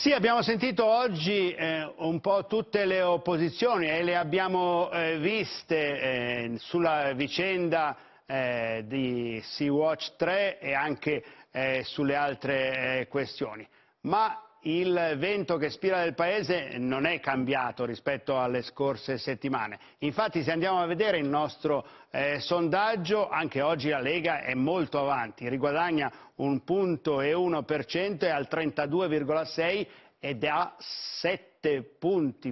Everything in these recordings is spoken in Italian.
Sì, abbiamo sentito oggi eh, un po' tutte le opposizioni e le abbiamo eh, viste eh, sulla vicenda eh, di Sea-Watch 3 e anche eh, sulle altre eh, questioni. Ma il vento che spira nel Paese non è cambiato rispetto alle scorse settimane. Infatti se andiamo a vedere il nostro eh, sondaggio, anche oggi la Lega è molto avanti, riguadagna un punto e 1% è al 32,6 ed ha 7 punti,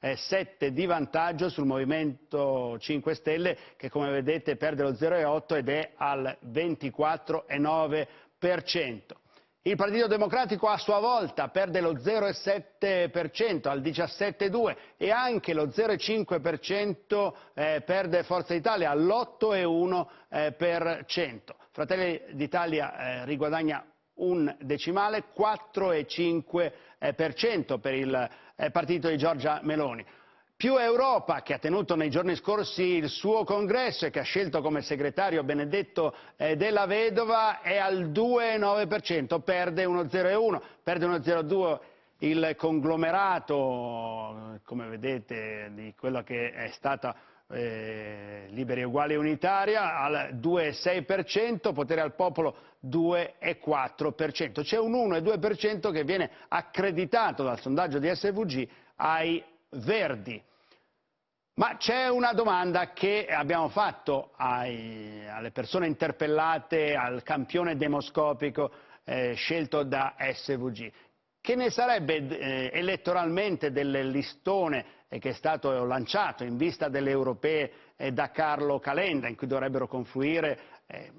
7 eh, di vantaggio sul Movimento 5 Stelle che come vedete perde lo 0,8 ed è al 24,9%. Il Partito Democratico a sua volta perde lo 0,7% al 17,2% e anche lo 0,5% eh, perde Forza Italia all'8,1%. Eh, Fratelli d'Italia eh, riguadagna un decimale, 4,5% eh, per il eh, partito di Giorgia Meloni. Più Europa, che ha tenuto nei giorni scorsi il suo congresso e che ha scelto come segretario Benedetto eh, della Vedova, è al 2,9%, perde 1,01%, perde 1,02%. il conglomerato, come vedete, di quella che è stata eh, Liberi Uguali Unitaria al 2,6%, Potere al Popolo 2,4%. C'è un 1,2% che viene accreditato dal sondaggio di SVG ai Verdi. Ma c'è una domanda che abbiamo fatto ai, alle persone interpellate al campione demoscopico eh, scelto da SVG. Che ne sarebbe eh, elettoralmente del listone eh, che è stato lanciato in vista delle europee da Carlo Calenda, in cui dovrebbero confluire eh,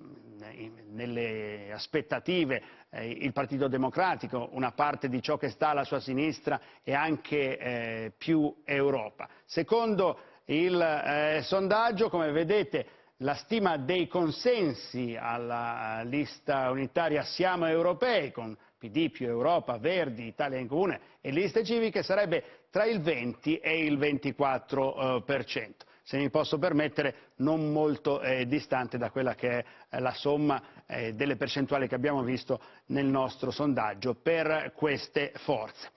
eh, nelle aspettative eh, il Partito Democratico, una parte di ciò che sta alla sua sinistra e anche eh, più Europa. Secondo il eh, sondaggio, come vedete, la stima dei consensi alla eh, lista unitaria Siamo Europei, con PD più Europa, Verdi, Italia in Comune e liste civiche, sarebbe tra il 20 e il 24% se mi posso permettere, non molto eh, distante da quella che è eh, la somma eh, delle percentuali che abbiamo visto nel nostro sondaggio per queste forze.